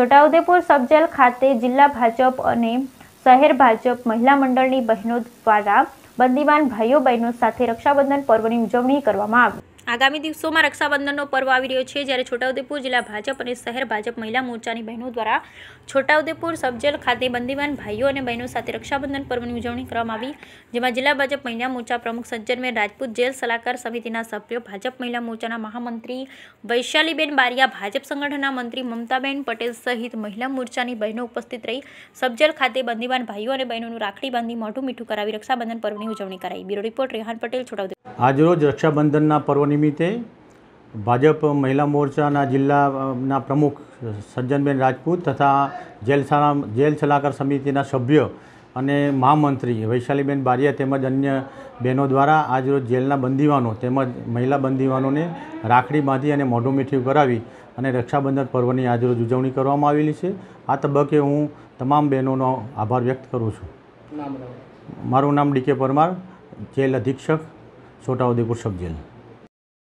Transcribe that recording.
Chhota Udepur sub jail ખાતે જિલ્લા ભાજપ અને શહેર ભાજપ મહિલા મંડળની બહેનો દ્વારા બંદીવાન ભાઈઓ બહેનો સાથે રક્ષાબંધન પર્વની ઉજવણી કરવામાં આવી આગામી દિવસોમાં રક્ષાબંધનનો પર્વ આવી રહ્યો છે જ્યારે છોટાઉદેપુર જિલ્લા ભાજપ અને શહેર ભાજપ મહિલા મોરચાની બહેનો દ્વારા છોટાઉદેપુર સબજેલ ખાતે બંદીવાન ભાઈઓ અને બહેનો સાથે રક્ષાબંધન પર્વની ઉજવણી કરવામાં આવી જેમાં જિલ્લા ભાજપ મહિલા મોરચા પ્રમુખ સજ્જનબેન રાજપૂત જેલ સલાહકાર સમિતિના સભ્યો ભાજપ મહિલા મોરચાના મહામંત્રી વૈશાલીબેન બારિયા ભાજપ સંગઠનના મંત્રી મમતાબેન પટેલ સહિત મહિલા મોરચાની બહેનો ઉપસ્થિત રહી સબજેલ ખાતે બંદીવાન ભાઈઓ અને બહેનોનું રાખડી બાંધી મોઢું મીઠું કરાવી રક્ષાબંધન પર્વની ઉજવણી કરાઈ બ્યુરો રિપોર્ટ રેહાન પટેલ છોટાઉદેપુર આજરોજ રક્ષાબંધનના પર્વની નિમિત્તે ભાજપ મહિલા મોરચાના જિલ્લાના પ્રમુખ સજ્જનબેન રાજપૂત તથા જેલ જેલ સલાહકાર સમિતિના સભ્ય અને મહામંત્રી વૈશાલીબેન બારિયા તેમજ અન્ય બહેનો દ્વારા આજરોજ જેલના બંદીવાનો તેમજ મહિલા બંદીવાનોને રાખડી બાંધી અને મોઢું મીઠું કરાવી અને રક્ષાબંધન પર્વની આજરોજ ઉજવણી કરવામાં આવેલી છે આ તબક્કે હું તમામ બહેનોનો આભાર વ્યક્ત કરું છું મારું નામ ડીકે પરમાર જેલ અધિક્ષક છોટાઉદેપુર સબ જેલ